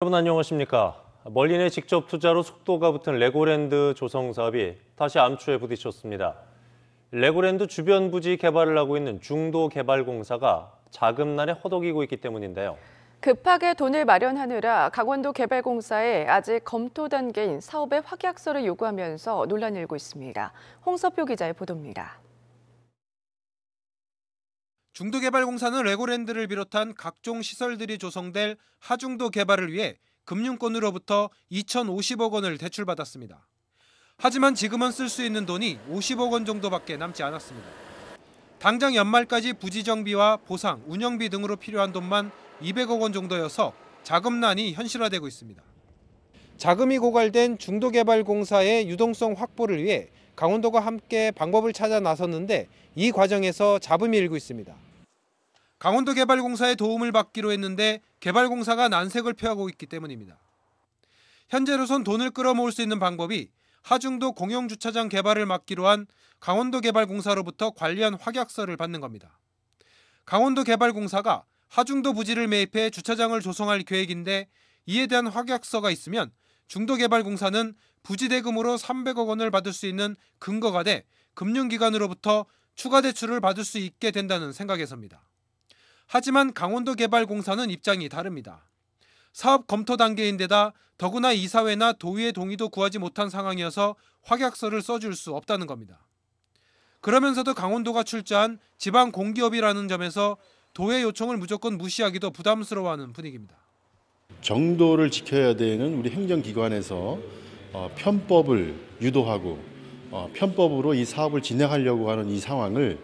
여러분 안녕하십니까? 멀린의 직접 투자로 속도가 붙은 레고랜드 조성 사업이 다시 암초에 부딪혔습니다. 레고랜드 주변 부지 개발을 하고 있는 중도 개발 공사가 자금난에 허덕이고 있기 때문인데요. 급하게 돈을 마련하느라 강원도 개발공사에 아직 검토 단계인 사업의 확약서를 요구하면서 논란이 일고 있습니다. 홍서표 기자의 보도입니다. 중도개발공사는 레고랜드를 비롯한 각종 시설들이 조성될 하중도 개발을 위해 금융권으로부터 2,050억 원을 대출받았습니다. 하지만 지금은 쓸 수 있는 돈이 50억 원 정도밖에 남지 않았습니다. 당장 연말까지 부지정비와 보상, 운영비 등으로 필요한 돈만 200억 원 정도여서 자금난이 현실화되고 있습니다. 자금이 고갈된 중도개발공사의 유동성 확보를 위해 강원도가 함께 방법을 찾아 나섰는데 이 과정에서 잡음이 일고 있습니다. 강원도개발공사의 도움을 받기로 했는데 개발공사가 난색을 표하고 있기 때문입니다. 현재로선 돈을 끌어모을 수 있는 방법이 하중도 공영주차장 개발을 막기로한 강원도개발공사로부터 관련 확약서를 받는 겁니다. 강원도개발공사가 하중도 부지를 매입해 주차장을 조성할 계획인데 이에 대한 확약서가 있으면 중도개발공사는 부지 대금으로 300억 원을 받을 수 있는 근거가 돼 금융기관으로부터 추가 대출을 받을 수 있게 된다는 생각에서입니다. 하지만 강원도개발공사는 입장이 다릅니다. 사업 검토 단계인데다 더구나 이사회나 도의회 동의도 구하지 못한 상황이어서 확약서를 써줄 수 없다는 겁니다. 그러면서도 강원도가 출자한 지방 공기업이라는 점에서 도의 요청을 무조건 무시하기도 부담스러워하는 분위기입니다. 정도를 지켜야 되는 우리 행정기관에서 어, 편법을 유도하고 어, 편법으로 이 사업을 진행하려고 하는 이 상황을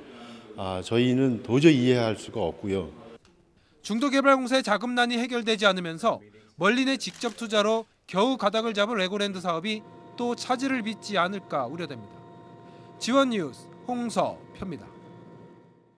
아, 저희는 도저히 이해할 수가 없고요. 중도개발공사의 자금난이 해결되지 않으면서 멀린의 직접 투자로 겨우 가닥을 잡을 레고랜드 사업이 또 차질을 빚지 않을까 우려됩니다. 지원 뉴스 홍서표입니다.